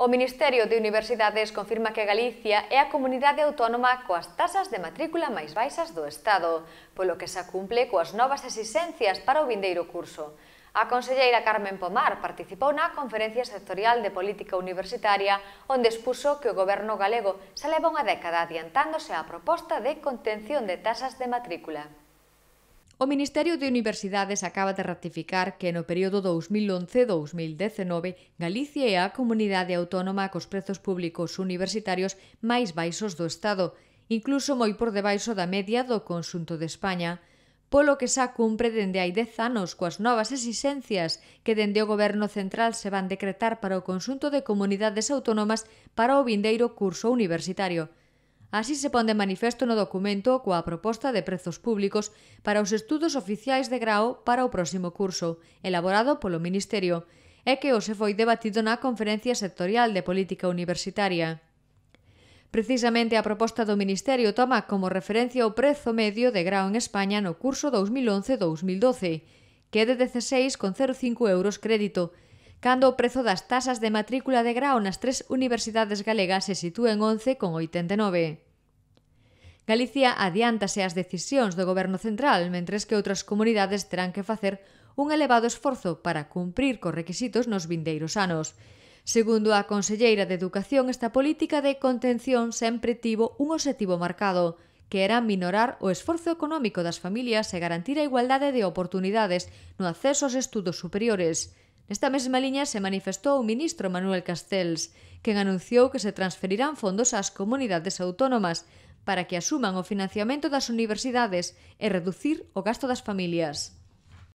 O Ministerio de Universidades confirma que Galicia é a comunidade autónoma coas tasas de matrícula máis baixas do Estado, polo que se cumple coas novas exigencias para o vindeiro curso. A conselleira Carmen Pomar participou na Conferencia Sectorial de Política Universitaria, onde expuso que o goberno galego se leva unha década adiantándose á proposta de contención de tasas de matrícula. O Ministerio de Universidades acaba de ratificar que no período 2011-2019 Galicia é a comunidade autónoma cos prezos públicos universitarios máis baixos do Estado, incluso moi por debaixo da media do consunto de España, polo que xa cumpre dende hai 10 anos coas novas exixencias que dende o Goberno Central se van decretar para o consunto de comunidades autónomas para o vindeiro curso universitario. Así se pon de manifesto no documento coa proposta de prezos públicos para os estudos oficiais de grao para o próximo curso, elaborado polo Ministerio, e que se foi debatido na Conferencia Sectorial de Política Universitaria. Precisamente a proposta do Ministerio toma como referencia o prezo medio de grao en España no curso 2011-2012, que é de 16,05 euros crédito, cando o prezo das tasas de matrícula de grao nas tres universidades galegas se sitúe en 11,89. Galicia adiántase ás decisións do Goberno Central, mentres que outras comunidades terán que facer un elevado esforzo para cumprir cos requisitos nos vindeiros anos. Segundo a Conselleira de Educación, esta política de contención sempre tivo un objetivo marcado, que era minorar o esforzo económico das familias e garantir a igualdade de oportunidades no acceso aos estudos superiores – Nesta mesma liña se manifestou o ministro Manuel Castells, quen anunciou que se transferirán fondos ás comunidades autónomas para que asuman o financiamento das universidades e reducir o gasto das familias.